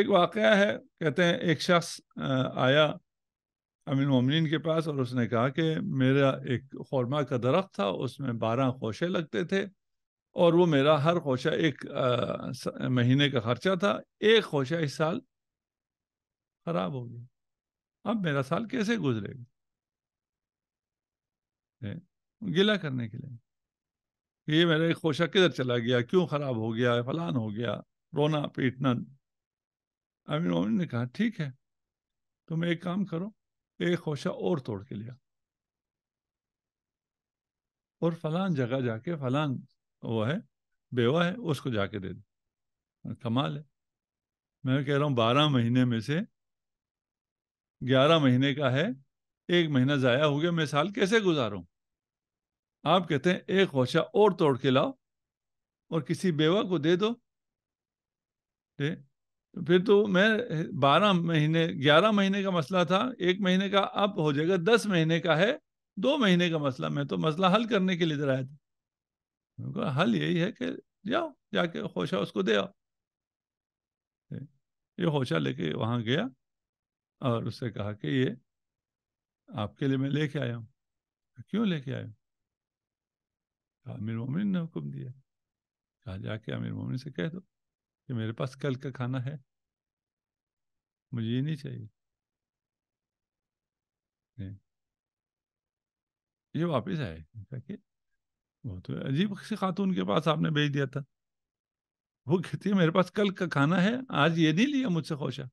एक वाक़ है कहते हैं एक शख्स आया अमीन ममिन के पास और उसने कहा कि मेरा एक खौरमा का दरख्त था उसमें बारह खोशे लगते थे और वो मेरा हर खोशा एक आ, महीने का खर्चा था एक खोशा इस साल खराब हो गया अब मेरा साल कैसे गुजरेगा गिला करने के लिए ये मेरा एक खोशा किधर चला गया क्यों खराब हो गया फलान हो गया रोना पीटना अमीन ओमिन ने कहा ठीक है तुम एक काम करो एक खोशा और तोड़ के लिया और फलान जगह जाके फलान वो है बेवा है उसको जाके दे दो कमाल है मैं कह रहा हूँ बारह महीने में से ग्यारह महीने का है एक महीना ज़ाया हो गया मैं साल कैसे गुजारूँ आप कहते हैं एक खोशा और तोड़ के लाओ और किसी बेवा को दे दो फिर तो मैं बारह महीने ग्यारह महीने का मसला था एक महीने का अब हो जाएगा दस महीने का है दो महीने का मसला मैं तो मसला हल करने के लिए इधर आया था हल यही है कि जाओ जाके होशा उसको दे आओ ये होशा लेके वहां गया और उससे कहा कि ये आपके लिए मैं लेके आया हूँ क्यों लेके आया हूँ आमिर मोमिन ने हुक्म दिया कहा जाके आमिर मोमिन से कह दो कि मेरे पास कल का खाना है मुझे ये नहीं चाहिए नहीं। ये वापस आए कि वो तो अजीब सी खातून के पास आपने भेज दिया था वो कहती है मेरे पास कल का खाना है आज ये नहीं लिया मुझसे खोशा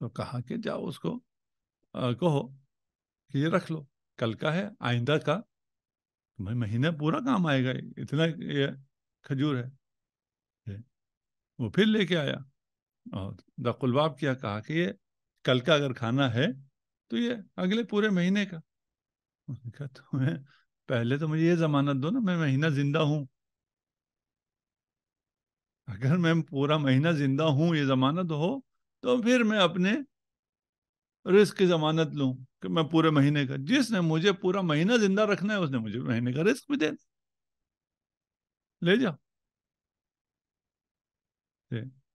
तो कहा कि जाओ उसको आ, कहो कि ये रख लो कल का है आइंदा का तुम्हें महीना पूरा काम आएगा इतना ये खजूर है वो फिर लेके आया और दकुलबाब किया कहा कि ये कल का अगर खाना है तो ये अगले पूरे महीने का उसने कहा तुम्हें पहले तो मुझे ये जमानत दो ना मैं महीना जिंदा हूं अगर मैं पूरा महीना जिंदा हूं ये जमानत हो तो फिर मैं अपने रिस्क की जमानत लूं कि मैं पूरे महीने का जिसने मुझे पूरा महीना जिंदा रखना है उसने मुझे महीने का रिस्क भी देना Lydia. Sí.